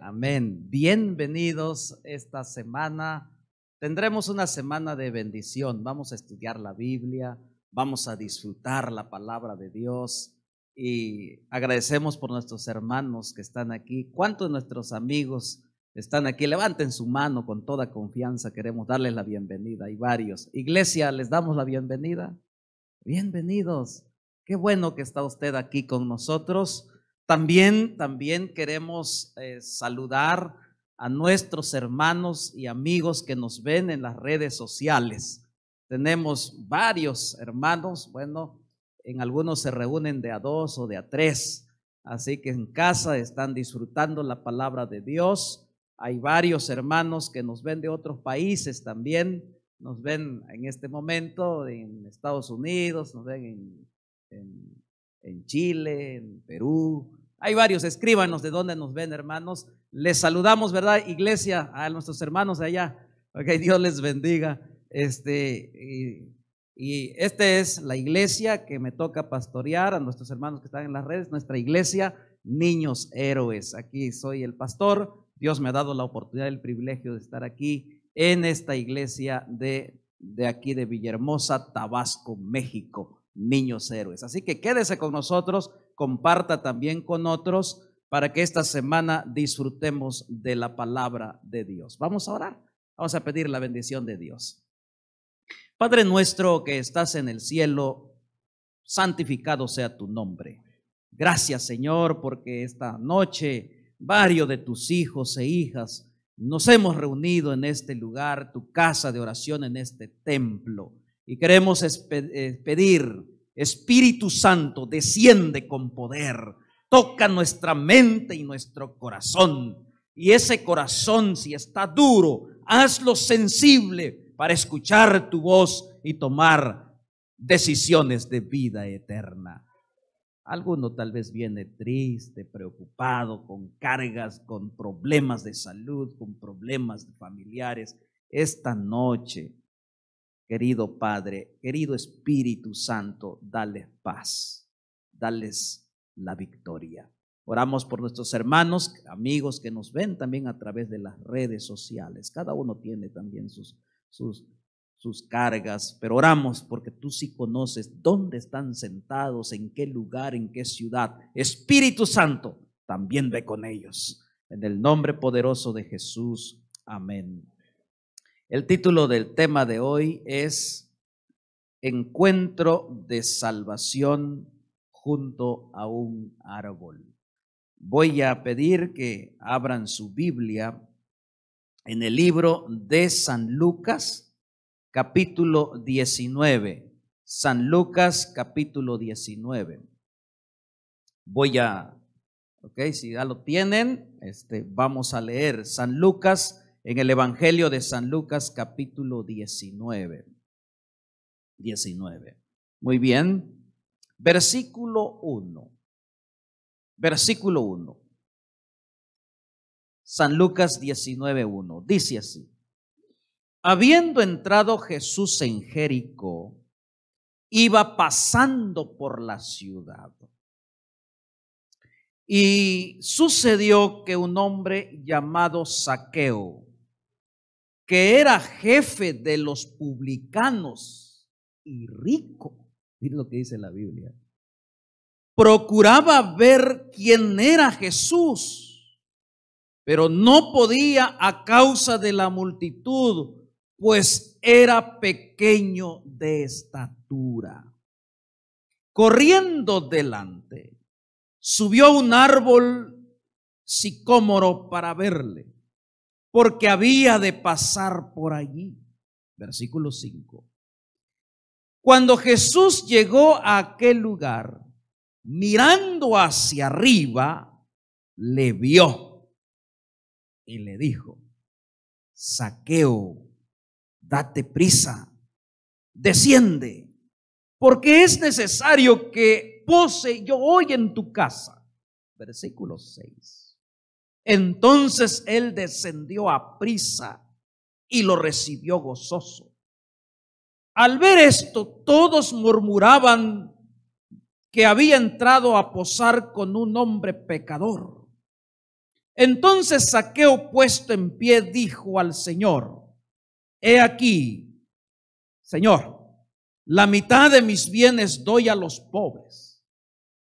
Amén. Bienvenidos esta semana. Tendremos una semana de bendición. Vamos a estudiar la Biblia, vamos a disfrutar la palabra de Dios y agradecemos por nuestros hermanos que están aquí. ¿Cuántos de nuestros amigos están aquí? Levanten su mano con toda confianza. Queremos darles la bienvenida. Hay varios. Iglesia, les damos la bienvenida. Bienvenidos. Qué bueno que está usted aquí con nosotros. También, también queremos eh, saludar a nuestros hermanos y amigos que nos ven en las redes sociales. Tenemos varios hermanos, bueno, en algunos se reúnen de a dos o de a tres, así que en casa están disfrutando la palabra de Dios. Hay varios hermanos que nos ven de otros países también, nos ven en este momento en Estados Unidos, nos ven en, en Chile, en Perú, hay varios, escríbanos de dónde nos ven, hermanos. Les saludamos, ¿verdad? Iglesia, a nuestros hermanos de allá. Ok, Dios les bendiga. Este, y, esta es la iglesia que me toca pastorear, a nuestros hermanos que están en las redes, nuestra iglesia, niños héroes. Aquí soy el pastor. Dios me ha dado la oportunidad, el privilegio de estar aquí en esta iglesia de, de aquí de Villahermosa, Tabasco, México, niños héroes. Así que quédese con nosotros comparta también con otros para que esta semana disfrutemos de la palabra de Dios. Vamos a orar, vamos a pedir la bendición de Dios. Padre nuestro que estás en el cielo, santificado sea tu nombre. Gracias Señor porque esta noche varios de tus hijos e hijas nos hemos reunido en este lugar, tu casa de oración, en este templo. Y queremos eh, pedir Espíritu Santo, desciende con poder, toca nuestra mente y nuestro corazón. Y ese corazón, si está duro, hazlo sensible para escuchar tu voz y tomar decisiones de vida eterna. Alguno tal vez viene triste, preocupado, con cargas, con problemas de salud, con problemas familiares. Esta noche Querido Padre, querido Espíritu Santo, dales paz, dales la victoria. Oramos por nuestros hermanos, amigos que nos ven también a través de las redes sociales. Cada uno tiene también sus, sus, sus cargas, pero oramos porque tú sí conoces dónde están sentados, en qué lugar, en qué ciudad. Espíritu Santo, también ve con ellos. En el nombre poderoso de Jesús. Amén. El título del tema de hoy es Encuentro de Salvación junto a un árbol. Voy a pedir que abran su Biblia en el libro de San Lucas, capítulo 19. San Lucas, capítulo 19. Voy a, ok, si ya lo tienen, este, vamos a leer San Lucas, en el Evangelio de San Lucas capítulo 19. 19. Muy bien. Versículo 1. Versículo 1. San Lucas 19, 1. Dice así. Habiendo entrado Jesús en Jericó, iba pasando por la ciudad. Y sucedió que un hombre llamado Saqueo, que era jefe de los publicanos y rico. Miren lo que dice la Biblia. Procuraba ver quién era Jesús, pero no podía a causa de la multitud, pues era pequeño de estatura. Corriendo delante, subió a un árbol sicómoro para verle porque había de pasar por allí. Versículo 5. Cuando Jesús llegó a aquel lugar, mirando hacia arriba, le vio y le dijo, saqueo, date prisa, desciende, porque es necesario que pose yo hoy en tu casa. Versículo 6. Entonces él descendió a prisa y lo recibió gozoso. Al ver esto, todos murmuraban que había entrado a posar con un hombre pecador. Entonces Saqueo puesto en pie dijo al Señor, He aquí, Señor, la mitad de mis bienes doy a los pobres,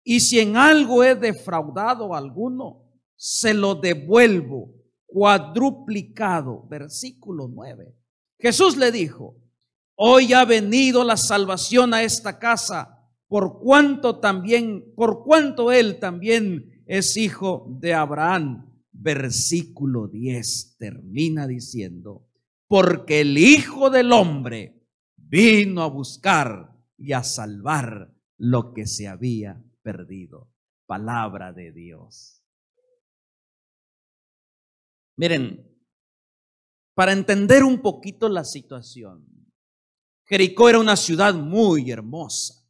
y si en algo he defraudado a alguno, se lo devuelvo cuadruplicado. Versículo 9. Jesús le dijo, hoy ha venido la salvación a esta casa, por cuanto también, por cuanto él también es hijo de Abraham. Versículo 10 termina diciendo, porque el Hijo del Hombre vino a buscar y a salvar lo que se había perdido. Palabra de Dios. Miren, para entender un poquito la situación, Jericó era una ciudad muy hermosa.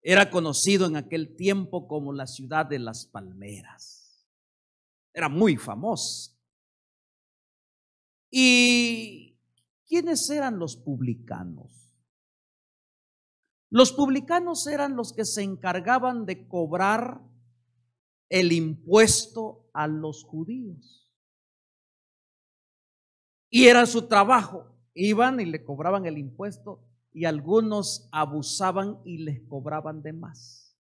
Era conocido en aquel tiempo como la ciudad de las palmeras. Era muy famosa. ¿Y quiénes eran los publicanos? Los publicanos eran los que se encargaban de cobrar el impuesto a los judíos. Y era su trabajo. Iban y le cobraban el impuesto y algunos abusaban y les cobraban de más.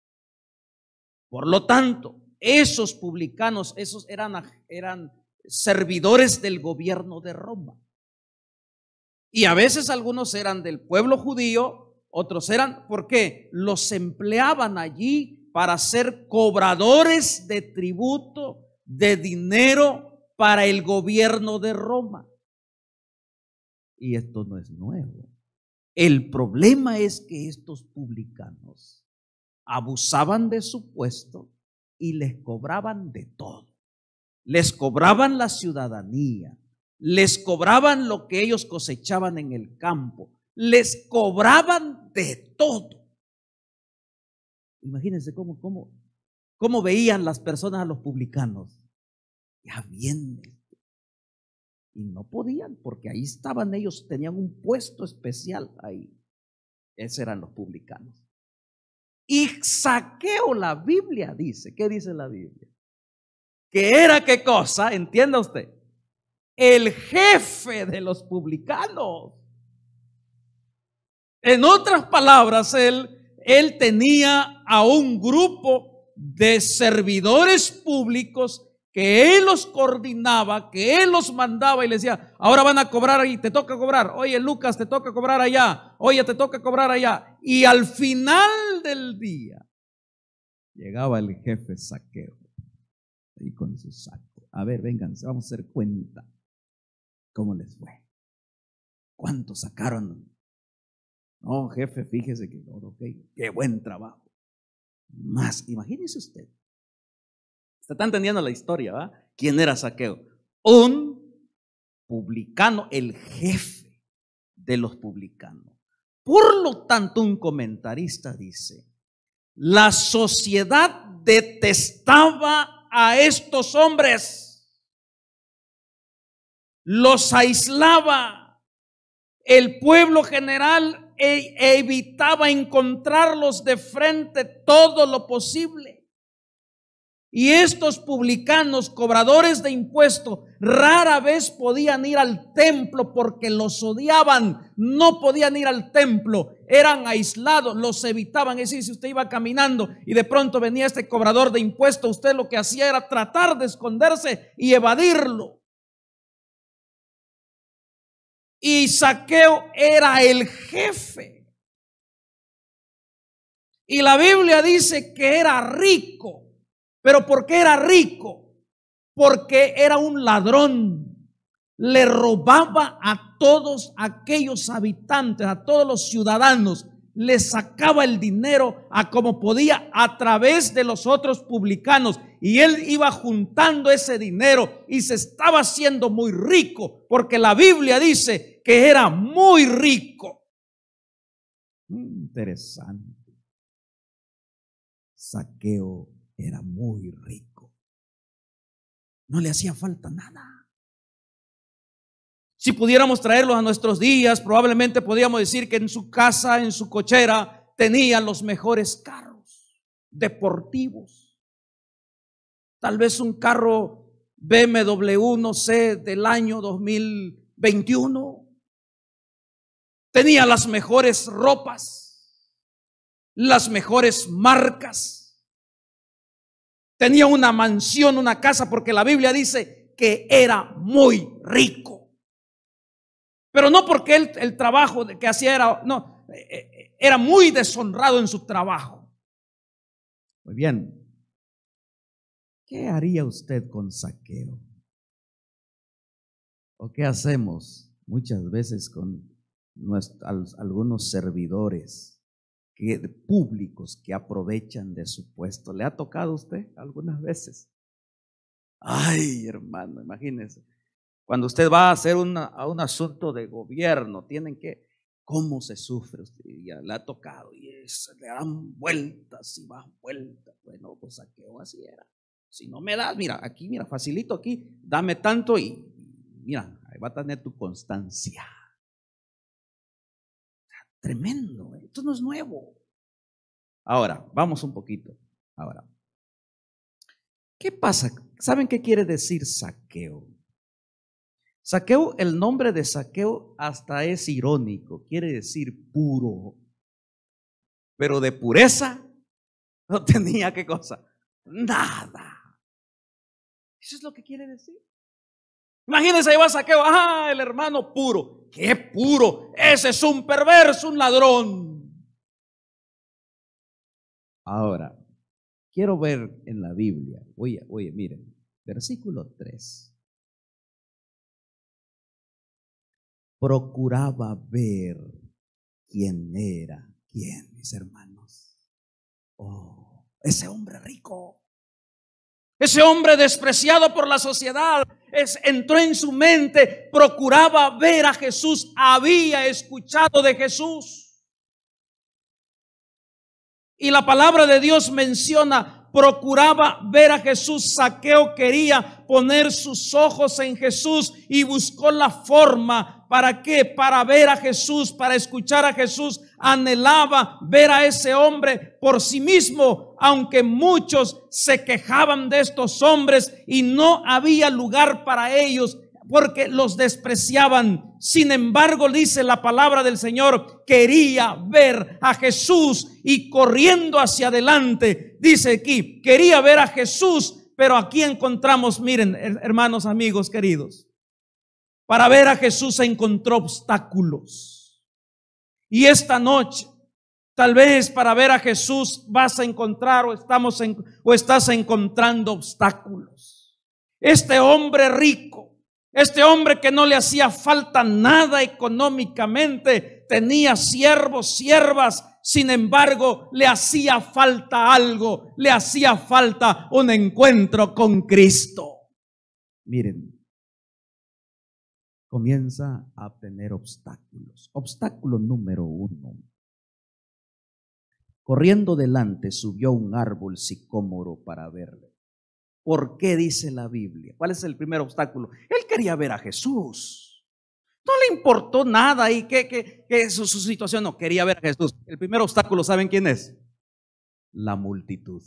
Por lo tanto, esos publicanos, esos eran, eran servidores del gobierno de Roma. Y a veces algunos eran del pueblo judío, otros eran, ¿por qué? Los empleaban allí para ser cobradores de tributo, de dinero para el gobierno de Roma. Y esto no es nuevo. El problema es que estos publicanos abusaban de su puesto y les cobraban de todo. Les cobraban la ciudadanía, les cobraban lo que ellos cosechaban en el campo, les cobraban de todo. Imagínense cómo, cómo, veían las personas a los publicanos. Ya vienen y no podían, porque ahí estaban ellos, tenían un puesto especial ahí. Esos eran los publicanos. Y saqueo la Biblia, dice. ¿Qué dice la Biblia? Que era qué cosa, entienda usted. El jefe de los publicanos. En otras palabras, él, él tenía a un grupo de servidores públicos que Él los coordinaba, que Él los mandaba y les decía, ahora van a cobrar ahí, te toca cobrar, oye Lucas, te toca cobrar allá, oye, te toca cobrar allá. Y al final del día llegaba el jefe saqueo, ahí con su saco. A ver, vengan, vamos a hacer cuenta cómo les fue. ¿Cuánto sacaron? No, jefe, fíjese que, ok, qué buen trabajo. Más, imagínese usted, se está entendiendo la historia, ¿va? ¿Quién era Saqueo? Un publicano, el jefe de los publicanos. Por lo tanto, un comentarista dice, la sociedad detestaba a estos hombres, los aislaba, el pueblo general e, evitaba encontrarlos de frente todo lo posible. Y estos publicanos, cobradores de impuestos, rara vez podían ir al templo porque los odiaban, no podían ir al templo, eran aislados, los evitaban. Es decir, si usted iba caminando y de pronto venía este cobrador de impuestos, usted lo que hacía era tratar de esconderse y evadirlo. Y Saqueo era el jefe. Y la Biblia dice que era rico. Pero ¿por qué era rico? Porque era un ladrón. Le robaba a todos aquellos habitantes, a todos los ciudadanos. Le sacaba el dinero a como podía a través de los otros publicanos. Y él iba juntando ese dinero y se estaba haciendo muy rico, porque la Biblia dice que era muy rico. Interesante. Saqueo era muy rico. No le hacía falta nada. Si pudiéramos traerlos a nuestros días, probablemente podríamos decir que en su casa, en su cochera, tenía los mejores carros deportivos. Tal vez un carro BMW, 1C, del año 2021. Tenía las mejores ropas, las mejores marcas Tenía una mansión, una casa, porque la Biblia dice que era muy rico. Pero no porque el trabajo que hacía era, no, eh, eh, era muy deshonrado en su trabajo. Muy bien. ¿Qué haría usted con saqueo? ¿O qué hacemos muchas veces con algunos servidores? que, públicos que aprovechan de su puesto. ¿Le ha tocado a usted algunas veces? Ay, hermano, imagínese. Cuando usted va a hacer a un asunto de gobierno, tienen que, ¿cómo se sufre? Usted ya le ha tocado y le dan vueltas y más vueltas. Bueno, pues saqueo así era. Si no me das, mira, aquí, mira, facilito aquí, dame tanto y mira, ahí va a tener tu constancia. Tremendo, esto no es nuevo. Ahora, vamos un poquito. Ahora, ¿qué pasa? ¿Saben qué quiere decir saqueo? Saqueo, el nombre de saqueo hasta es irónico, quiere decir puro. Pero de pureza no tenía qué cosa, nada. Eso es lo que quiere decir. Imagínense, ahí va saqueo. Ah, el hermano puro. ¡Qué puro! Ese es un perverso, un ladrón. Ahora, quiero ver en la Biblia. Oye, oye, miren, versículo 3. Procuraba ver quién era quién, mis hermanos. Oh, ese hombre rico. Ese hombre despreciado por la sociedad es, entró en su mente, procuraba ver a Jesús, había escuchado de Jesús. Y la palabra de Dios menciona, procuraba ver a Jesús, Saqueo quería poner sus ojos en Jesús y buscó la forma ¿Para qué? Para ver a Jesús, para escuchar a Jesús. Anhelaba ver a ese hombre por sí mismo, aunque muchos se quejaban de estos hombres y no había lugar para ellos porque los despreciaban. Sin embargo, dice la palabra del Señor, quería ver a Jesús y corriendo hacia adelante, dice aquí, quería ver a Jesús, pero aquí encontramos, miren, hermanos, amigos, queridos, para ver a Jesús se encontró obstáculos. Y esta noche, tal vez para ver a Jesús vas a encontrar o, estamos o estás encontrando obstáculos. Este hombre rico, este hombre que no le hacía falta nada económicamente, tenía siervos, siervas, sin embargo, le hacía falta algo, le hacía falta un encuentro con Cristo. Miren, comienza a tener obstáculos. Obstáculo número uno. Corriendo delante subió un árbol sicómoro para verle. ¿Por qué dice la Biblia? ¿Cuál es el primer obstáculo? Él quería ver a Jesús. No le importó nada y que, que, su situación no quería ver a Jesús. El primer obstáculo, ¿saben quién es? La multitud.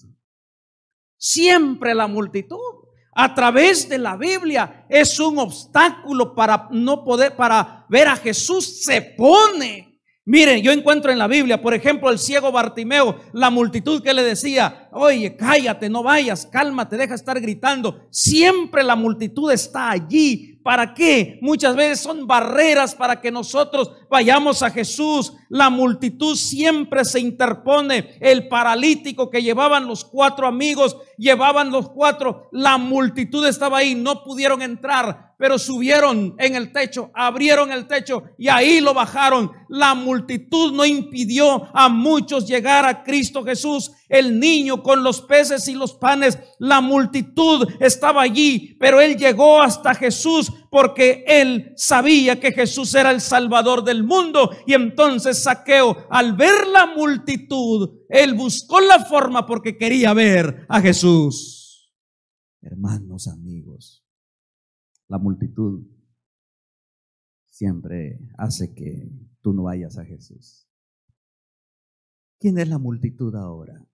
Siempre la multitud a través de la Biblia es un obstáculo para no poder, para ver a Jesús, se pone. Miren, yo encuentro en la Biblia, por ejemplo, el ciego Bartimeo, la multitud que le decía, oye, cállate, no vayas, cálmate, deja estar gritando. Siempre la multitud está allí ¿Para qué? Muchas veces son barreras para que nosotros vayamos a Jesús. La multitud siempre se interpone. El paralítico que llevaban los cuatro amigos, llevaban los cuatro. La multitud estaba ahí, no pudieron entrar, pero subieron en el techo, abrieron el techo y ahí lo bajaron. La multitud no impidió a muchos llegar a Cristo Jesús el niño con los peces y los panes, la multitud estaba allí, pero él llegó hasta Jesús porque él sabía que Jesús era el Salvador del mundo. Y entonces Saqueo, al ver la multitud, él buscó la forma porque quería ver a Jesús. Hermanos, amigos, la multitud siempre hace que tú no vayas a Jesús. ¿Quién es la multitud ahora?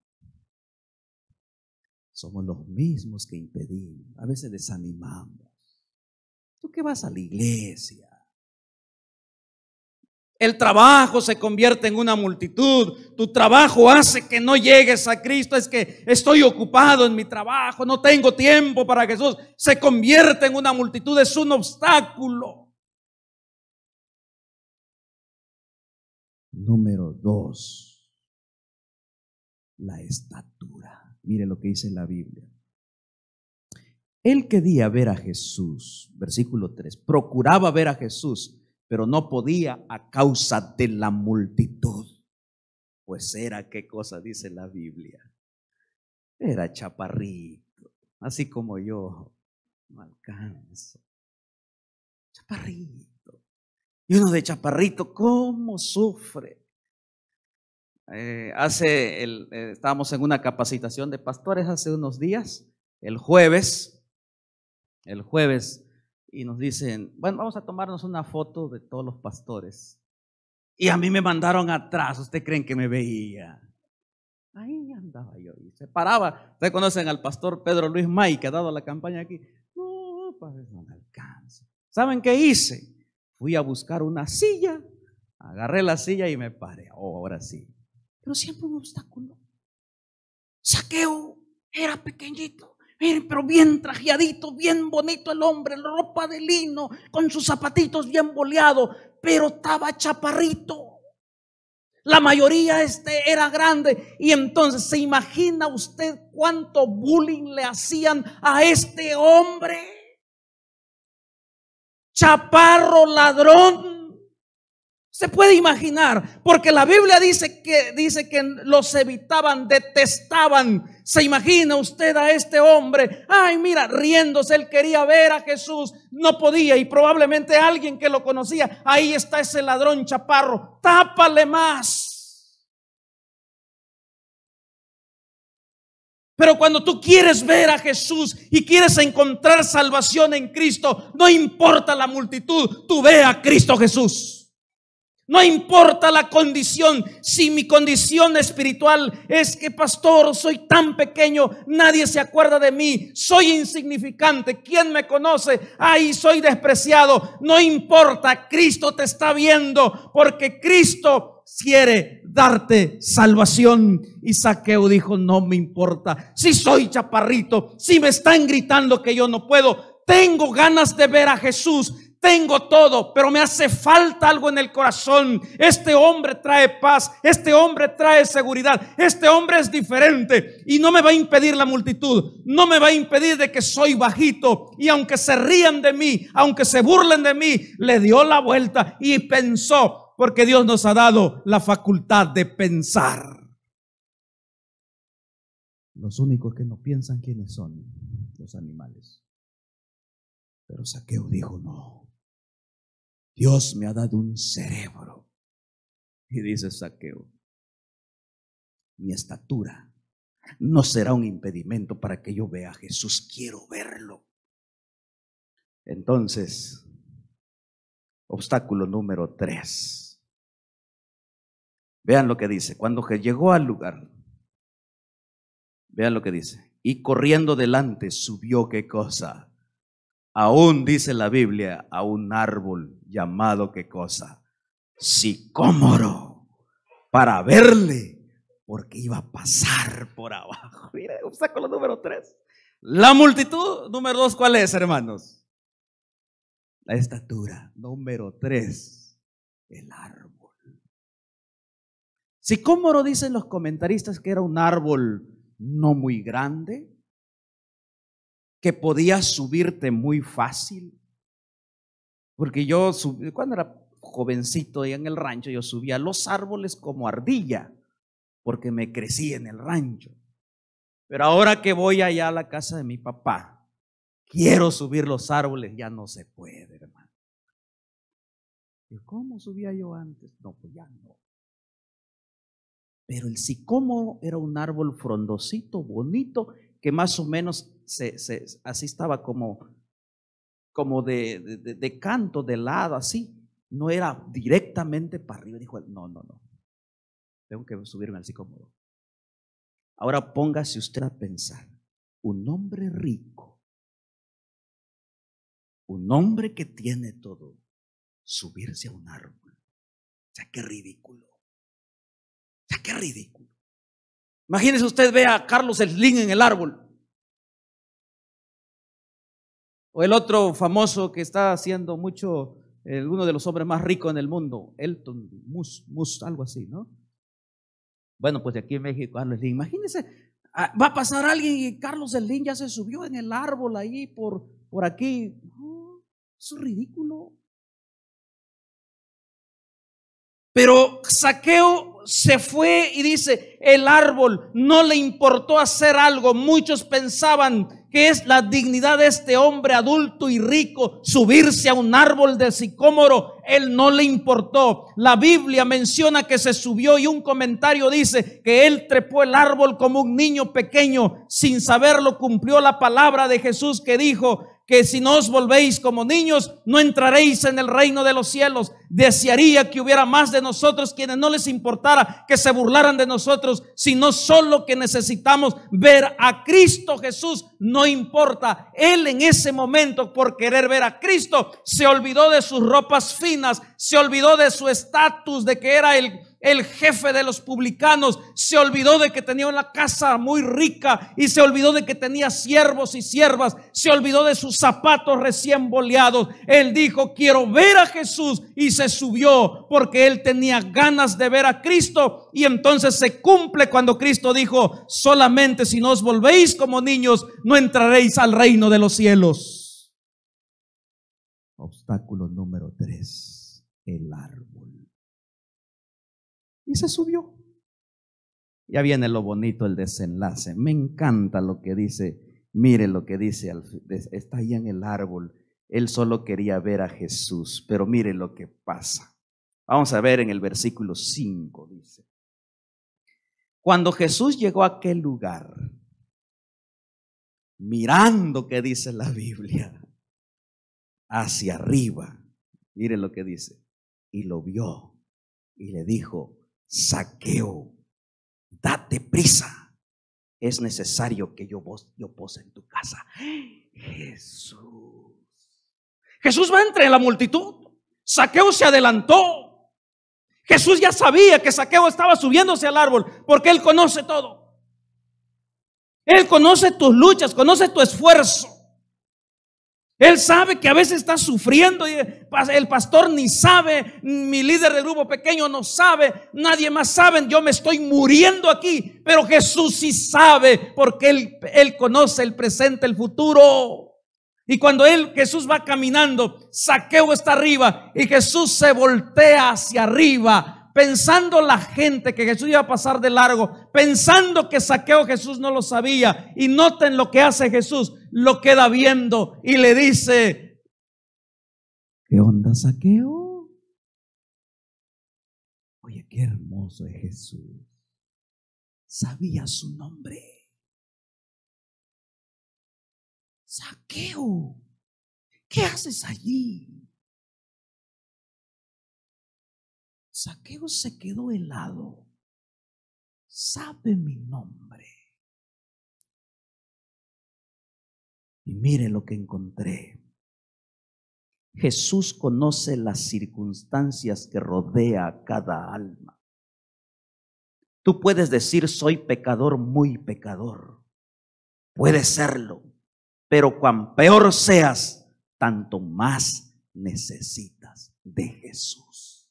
somos los mismos que impedimos, a veces desanimamos. ¿Tú qué vas a la iglesia? El trabajo se convierte en una multitud. Tu trabajo hace que no llegues a Cristo. Es que estoy ocupado en mi trabajo, no tengo tiempo para Jesús. Se convierte en una multitud, es un obstáculo. Número dos, la estatura. Mire lo que dice la Biblia. Él quería ver a Jesús, versículo 3, procuraba ver a Jesús, pero no podía a causa de la multitud. Pues era, ¿qué cosa dice la Biblia? Era chaparrito, así como yo, no alcanzo. Chaparrito. Y uno de chaparrito, ¿cómo sufre? Eh, hace el, eh, estábamos en una capacitación de pastores hace unos días, el jueves, el jueves, y nos dicen, bueno, vamos a tomarnos una foto de todos los pastores. Y a mí me mandaron atrás, ¿usted creen que me veía? Ahí andaba yo y se paraba. Ustedes conocen al pastor Pedro Luis May, que ha dado la campaña aquí. No, padre, no me alcanza. ¿Saben qué hice? Fui a buscar una silla, agarré la silla y me paré. Oh, ahora sí pero siempre un obstáculo. Saqueo era pequeñito, pero bien trajeadito, bien bonito el hombre, ropa de lino, con sus zapatitos bien boleados, pero estaba chaparrito. La mayoría este era grande. Y entonces, ¿se imagina usted cuánto bullying le hacían a este hombre? Chaparro ladrón. Se puede imaginar, porque la Biblia dice que, dice que los evitaban, detestaban. Se imagina usted a este hombre, ay mira, riéndose, él quería ver a Jesús, no podía y probablemente alguien que lo conocía, ahí está ese ladrón chaparro, tápale más. Pero cuando tú quieres ver a Jesús y quieres encontrar salvación en Cristo, no importa la multitud, tú ve a Cristo Jesús. No importa la condición, si mi condición espiritual es que, pastor, soy tan pequeño, nadie se acuerda de mí, soy insignificante, ¿quién me conoce? Ay, soy despreciado. No importa, Cristo te está viendo porque Cristo quiere darte salvación. Y Saqueo dijo, no me importa, si soy chaparrito, si me están gritando que yo no puedo, tengo ganas de ver a Jesús tengo todo, pero me hace falta algo en el corazón. Este hombre trae paz, este hombre trae seguridad, este hombre es diferente y no me va a impedir la multitud, no me va a impedir de que soy bajito y aunque se rían de mí, aunque se burlen de mí, le dio la vuelta y pensó, porque Dios nos ha dado la facultad de pensar. Los únicos que no piensan quiénes son los animales. Pero Saqueo dijo, no, Dios me ha dado un cerebro. Y dice Saqueo, mi estatura no será un impedimento para que yo vea a Jesús, quiero verlo. Entonces, obstáculo número tres. Vean lo que dice, cuando llegó al lugar, vean lo que dice, y corriendo delante subió qué cosa, aún dice la Biblia, a un árbol llamado qué cosa? Sicómoro, para verle, porque iba a pasar por abajo. Mira, obstáculo número tres. La multitud, número dos, ¿cuál es, hermanos? La estatura. Número tres, el árbol. Sicómoro dicen los comentaristas que era un árbol no muy grande, que podía subirte muy fácil, porque yo, cuando era jovencito en el rancho, yo subía los árboles como ardilla, porque me crecí en el rancho. Pero ahora que voy allá a la casa de mi papá, quiero subir los árboles, ya no se puede, hermano. ¿Y ¿Cómo subía yo antes? No, pues ya no. Pero el sicomo era un árbol frondosito, bonito, que más o menos se, así estaba como como de, canto, de lado, así. No era directamente para arriba. Dijo él, no, no, no. Tengo que subirme así cómodo. Ahora póngase usted a pensar. Un hombre rico, un hombre que tiene todo, subirse a un árbol. O sea, qué ridículo. O sea, qué ridículo. Imagínese usted ve a Carlos Slim en el árbol. O el otro famoso que está haciendo mucho, eh, uno de los hombres más ricos en el mundo, Elton Mus, algo así, ¿no? Bueno, pues de aquí en México, Carlos ah, Slim. Imagínense, ah, va a pasar alguien y Carlos Slim ya se subió en el árbol ahí por, por aquí. Oh, es ridículo. Pero Saqueo se fue y dice, el árbol no le importó hacer algo. Muchos pensaban Qué es la dignidad de este hombre adulto y rico, subirse a un árbol de sicómoro, él no le importó. La Biblia menciona que se subió y un comentario dice que él trepó el árbol como un niño pequeño, sin saberlo cumplió la palabra de Jesús que dijo que si no os volvéis como niños, no entraréis en el reino de los cielos. Desearía que hubiera más de nosotros quienes no les importara que se burlaran de nosotros, sino solo que necesitamos ver a Cristo Jesús. No importa, Él en ese momento por querer ver a Cristo se olvidó de sus ropas finas, se olvidó de su estatus, de que era el, el jefe de los publicanos, se olvidó de que tenía una casa muy rica y se olvidó de que tenía siervos y siervas, se olvidó de sus zapatos recién boleados. Él dijo, quiero ver a Jesús y se subió porque él tenía ganas de ver a Cristo y entonces se cumple cuando Cristo dijo, solamente si no os volvéis como niños, no entraréis al reino de los cielos. Obstáculo número tres, el árbol. Y se subió. Ya viene lo bonito, el desenlace. Me encanta lo que dice. Mire lo que dice. Está ahí en el árbol él solo quería ver a Jesús, pero mire lo que pasa. Vamos a ver en el versículo 5, dice. Cuando Jesús llegó a aquel lugar, mirando que dice la Biblia, hacia arriba, mire lo que dice, y lo vio y le dijo, saqueo, date prisa, es necesario que yo, yo pose en tu casa. Jesús. Jesús va entre la multitud. Saqueo se adelantó. Jesús ya sabía que Saqueo estaba subiéndose al árbol porque él conoce todo. Él conoce tus luchas, conoce tu esfuerzo. Él sabe que a veces estás sufriendo y el pastor ni sabe, mi líder del grupo pequeño no sabe, nadie más sabe, yo me estoy muriendo aquí, pero Jesús sí sabe porque Él, él conoce el presente, el futuro. Y cuando él, Jesús va caminando, Saqueo está arriba y Jesús se voltea hacia arriba, pensando la gente que Jesús iba a pasar de largo, pensando que Saqueo Jesús no lo sabía. Y noten lo que hace Jesús, lo queda viendo y le dice, ¿qué onda Saqueo? Oye, qué hermoso es Jesús. Sabía su nombre Saqueo, ¿qué haces allí? Saqueo se quedó helado. Sabe mi nombre. Y mire lo que encontré. Jesús conoce las circunstancias que rodea a cada alma. Tú puedes decir, soy pecador, muy pecador. Puede serlo. Pero cuan peor seas, tanto más necesitas de Jesús.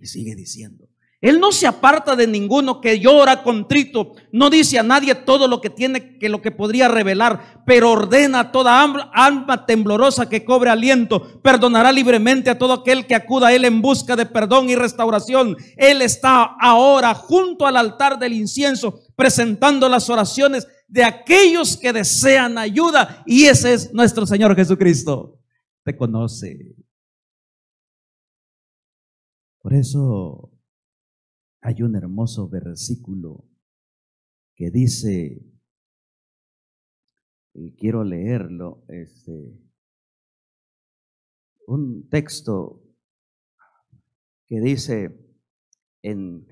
Y sigue diciendo, Él no se aparta de ninguno que llora contrito, no dice a nadie todo lo que tiene, que lo que podría revelar, pero ordena a toda alma temblorosa que cobre aliento, perdonará libremente a todo aquel que acuda a Él en busca de perdón y restauración. Él está ahora junto al altar del incienso, presentando las oraciones de aquellos que desean ayuda. Y ese es nuestro Señor Jesucristo. Te conoce. Por eso hay un hermoso versículo que dice, y quiero leerlo, este, un texto que dice en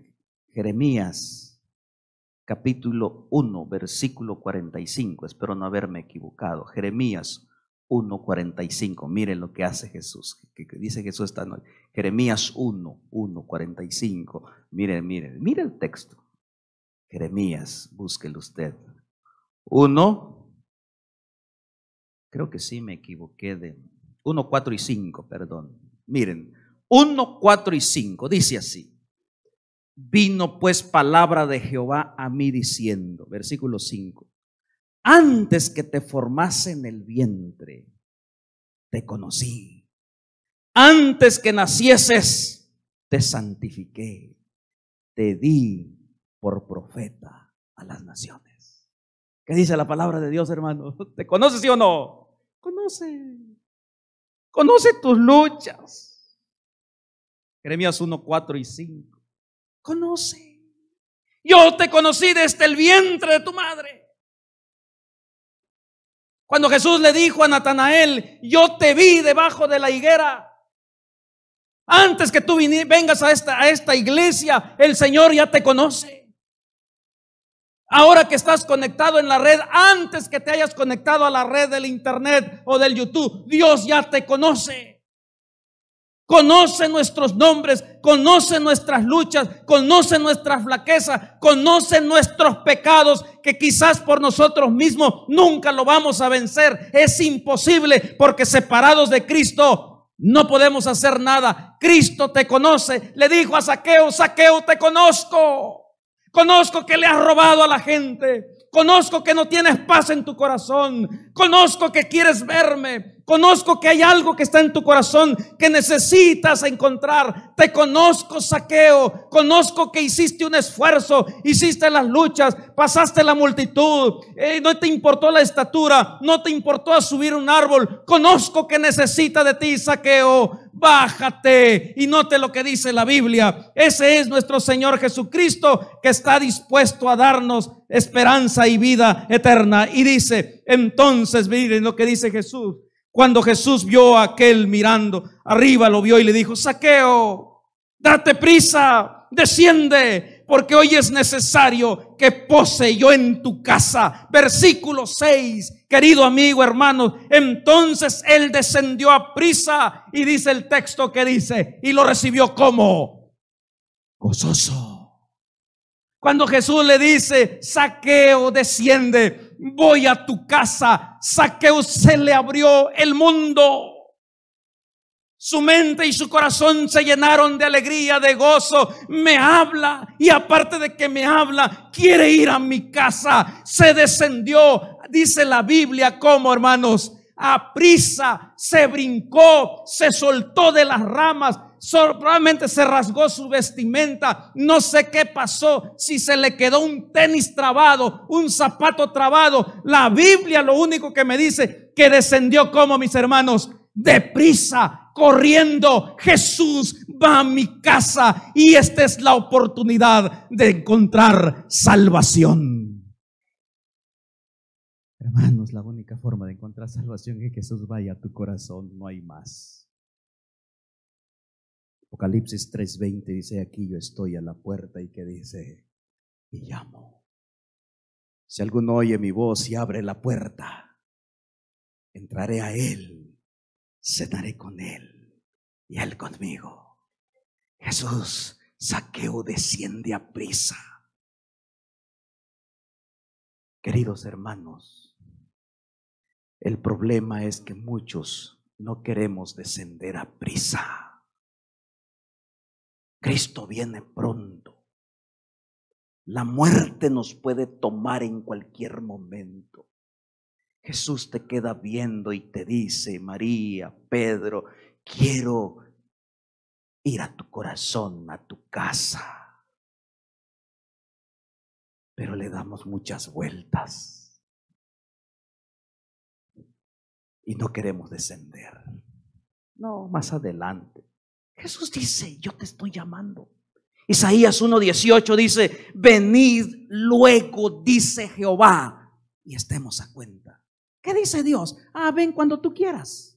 Jeremías capítulo 1, versículo 45. Espero no haberme equivocado. Jeremías 1, 45. Miren lo que hace Jesús, que, dice Jesús esta noche. Jeremías 1, 1, 45. Miren, miren, miren el texto. Jeremías, búsquelo usted. 1, creo que sí me equivoqué de 1, 4 y 5, perdón. Miren, 1, 4 y 5, dice así. Vino pues palabra de Jehová a mí diciendo, versículo 5, antes que te formase en el vientre, te conocí. Antes que nacieses, te santifiqué. Te di por profeta a las naciones. ¿Qué dice la palabra de Dios, hermano? ¿Te conoces sí o no? Conoce. Conoce tus luchas. Jeremías 1, 4 y 5 conoce. Yo te conocí desde el vientre de tu madre. Cuando Jesús le dijo a Natanael, yo te vi debajo de la higuera. Antes que tú vengas a esta, a esta iglesia, el Señor ya te conoce. Ahora que estás conectado en la red, antes que te hayas conectado a la red del internet o del YouTube, Dios ya te conoce conoce nuestros nombres, conoce nuestras luchas, conoce nuestras flaquezas, conoce nuestros pecados que quizás por nosotros mismos nunca lo vamos a vencer. Es imposible porque separados de Cristo no podemos hacer nada. Cristo te conoce. Le dijo a Saqueo, Saqueo te conozco. Conozco que le has robado a la gente. Conozco que no tienes paz en tu corazón. Conozco que quieres verme. Conozco que hay algo que está en tu corazón que necesitas encontrar. Te conozco, saqueo. Conozco que hiciste un esfuerzo, hiciste las luchas, pasaste la multitud. Eh, no te importó la estatura, no te importó subir un árbol. Conozco que necesita de ti, saqueo bájate. Y note lo que dice la Biblia. Ese es nuestro Señor Jesucristo que está dispuesto a darnos esperanza y vida eterna. Y dice, entonces miren lo que dice Jesús. Cuando Jesús vio a aquel mirando, arriba lo vio y le dijo, saqueo, date prisa, desciende, porque hoy es necesario que pose en tu casa. Versículo 6, querido amigo, hermano. Entonces él descendió a prisa y dice el texto que dice, y lo recibió como gozoso. Cuando Jesús le dice, saqueo, desciende, voy a tu casa, saqueo se le abrió el mundo. Su mente y su corazón se llenaron de alegría, de gozo. Me habla y aparte de que me habla, quiere ir a mi casa. Se descendió, dice la Biblia, como hermanos, a prisa, se brincó, se soltó de las ramas, probablemente se rasgó su vestimenta, no sé qué pasó, si se le quedó un tenis trabado, un zapato trabado. La Biblia lo único que me dice que descendió como mis hermanos deprisa, corriendo. Jesús va a mi casa y esta es la oportunidad de encontrar salvación. Hermanos, la única forma de encontrar salvación es que Jesús vaya a tu corazón, no hay más. Apocalipsis 3:20 dice, aquí yo estoy a la puerta y que dice, y llamo. Si alguno oye mi voz y abre la puerta, entraré a él cenaré con él y él conmigo. Jesús, saqueo, desciende a prisa. Queridos hermanos, el problema es que muchos no queremos descender a prisa. Cristo viene pronto. La muerte nos puede tomar en cualquier momento. Jesús te queda viendo y te dice, María, Pedro, quiero ir a tu corazón, a tu casa. Pero le damos muchas vueltas y no queremos descender. No, más adelante. Jesús dice, yo te estoy llamando. Isaías 1.18 dice, venid luego, dice Jehová, y estemos a cuenta. ¿Qué dice Dios? Ah, ven cuando tú quieras.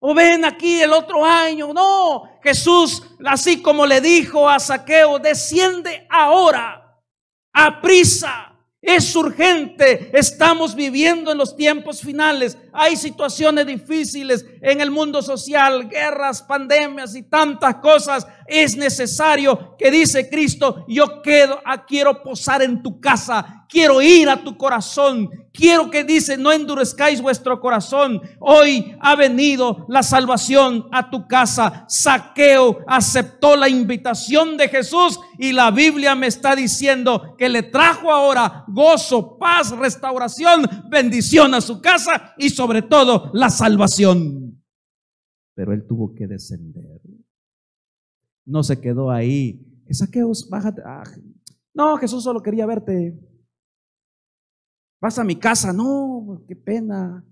O ven aquí el otro año. No, Jesús, así como le dijo a Saqueo, desciende ahora, a prisa. Es urgente, estamos viviendo en los tiempos finales. Hay situaciones difíciles en el mundo social, guerras, pandemias y tantas cosas es necesario que dice Cristo, yo quedo, ah, quiero posar en tu casa, quiero ir a tu corazón, quiero que dice, no endurezcáis vuestro corazón, hoy ha venido la salvación a tu casa. Saqueo aceptó la invitación de Jesús y la Biblia me está diciendo que le trajo ahora gozo, paz, restauración, bendición a su casa y sobre todo la salvación. Pero él tuvo que descender no se quedó ahí. Saqueos, bájate. Ah, no, Jesús solo quería verte. Vas a mi casa. No, qué pena.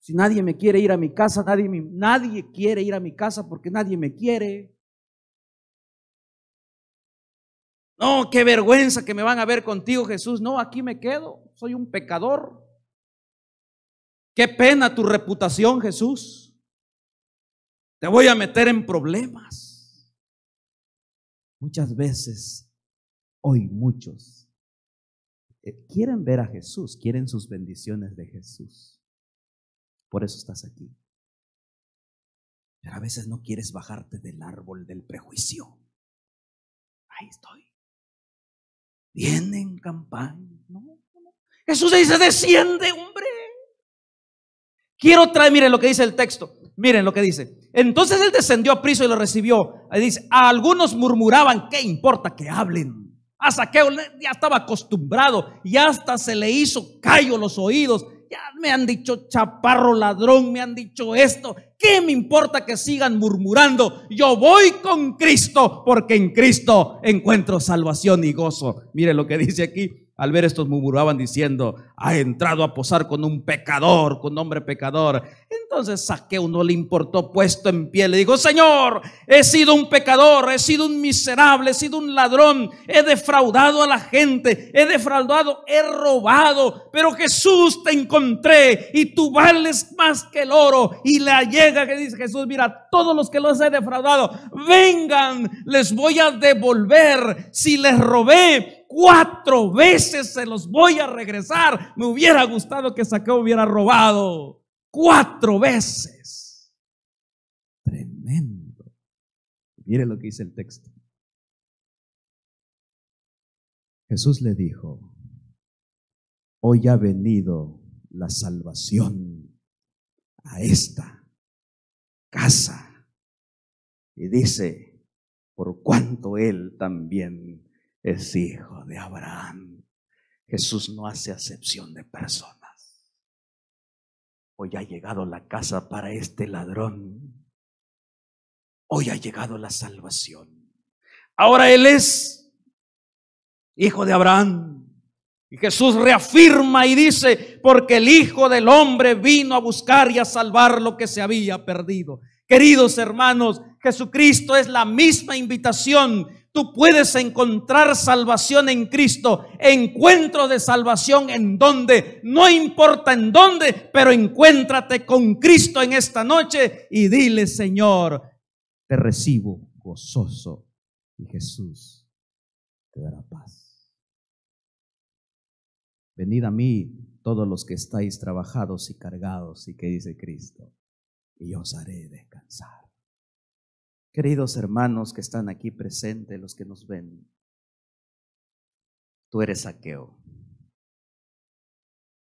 Si nadie me quiere ir a mi casa, nadie, nadie quiere ir a mi casa porque nadie me quiere. No, qué vergüenza que me van a ver contigo, Jesús. No, aquí me quedo. Soy un pecador. Qué pena tu reputación, Jesús. Te voy a meter en problemas. Muchas veces, hoy muchos, eh, quieren ver a Jesús, quieren sus bendiciones de Jesús. Por eso estás aquí. Pero a veces no quieres bajarte del árbol del prejuicio. Ahí estoy. Vienen campaña. Jesús dice, desciende, hombre. Quiero traer, mire lo que dice el texto. Miren lo que dice. Entonces él descendió a Priso y lo recibió. Ahí dice, a algunos murmuraban, ¿qué importa que hablen? A Saqueo ya estaba acostumbrado y hasta se le hizo callo los oídos. Ya me han dicho chaparro ladrón, me han dicho esto. ¿Qué me importa que sigan murmurando? Yo voy con Cristo porque en Cristo encuentro salvación y gozo. miren lo que dice aquí. Al ver estos murmuraban diciendo, ha entrado a posar con un pecador, con hombre pecador. Entonces Saqueo no le importó, puesto en pie, le dijo, Señor, he sido un pecador, he sido un miserable, he sido un ladrón, he defraudado a la gente, he defraudado, he robado, pero Jesús te encontré y tú vales más que el oro. Y le llega que dice Jesús, mira, todos los que los he defraudado, vengan, les voy a devolver si les robé cuatro veces se los voy a regresar. Me hubiera gustado que Saqueo hubiera robado cuatro veces. Tremendo. Mire lo que dice el texto. Jesús le dijo, hoy ha venido la salvación a esta casa. Y dice, por cuanto él también es hijo de Abraham. Jesús no hace acepción de personas. Hoy ha llegado la casa para este ladrón. Hoy ha llegado la salvación. Ahora Él es hijo de Abraham. Y Jesús reafirma y dice, porque el Hijo del Hombre vino a buscar y a salvar lo que se había perdido. Queridos hermanos, Jesucristo es la misma invitación Tú puedes encontrar salvación en Cristo, encuentro de salvación en donde, no importa en dónde, pero encuéntrate con Cristo en esta noche y dile, Señor, te recibo gozoso y Jesús te dará paz. Venid a mí todos los que estáis trabajados y cargados y que dice Cristo, y os haré descansar. Queridos hermanos que están aquí presentes, los que nos ven, tú eres saqueo.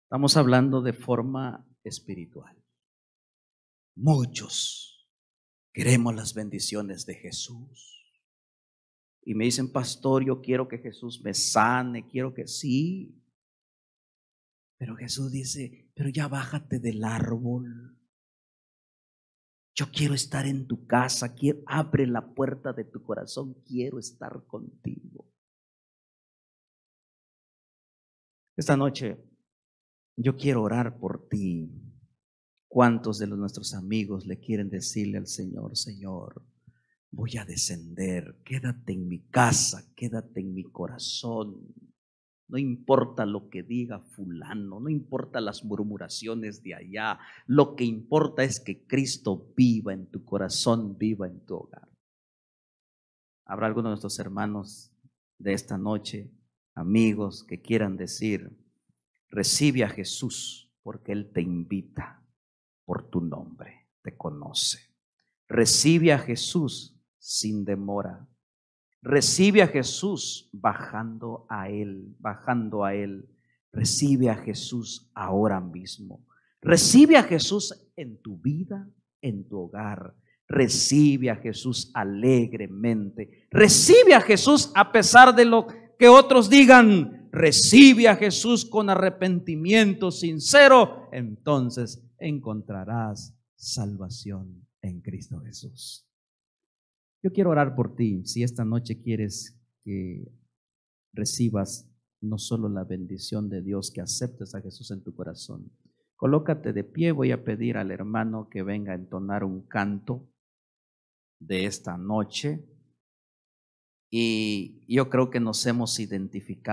Estamos hablando de forma espiritual. Muchos queremos las bendiciones de Jesús. Y me dicen, pastor, yo quiero que Jesús me sane, quiero que sí. Pero Jesús dice, pero ya bájate del árbol. Yo quiero estar en tu casa, abre la puerta de tu corazón, quiero estar contigo. Esta noche yo quiero orar por ti. ¿Cuántos de los nuestros amigos le quieren decirle al Señor, Señor, voy a descender, quédate en mi casa, quédate en mi corazón? No importa lo que diga fulano, no importa las murmuraciones de allá, lo que importa es que Cristo viva en tu corazón, viva en tu hogar. Habrá algunos de nuestros hermanos de esta noche, amigos, que quieran decir, recibe a Jesús porque Él te invita por tu nombre, te conoce. Recibe a Jesús sin demora, recibe a Jesús bajando a Él, bajando a Él. Recibe a Jesús ahora mismo. Recibe a Jesús en tu vida, en tu hogar. Recibe a Jesús alegremente. Recibe a Jesús a pesar de lo que otros digan. Recibe a Jesús con arrepentimiento sincero. Entonces encontrarás salvación en Cristo Jesús. Yo quiero orar por ti si esta noche quieres que recibas no solo la bendición de Dios, que aceptes a Jesús en tu corazón. Colócate de pie, voy a pedir al hermano que venga a entonar un canto de esta noche. Y yo creo que nos hemos identificado.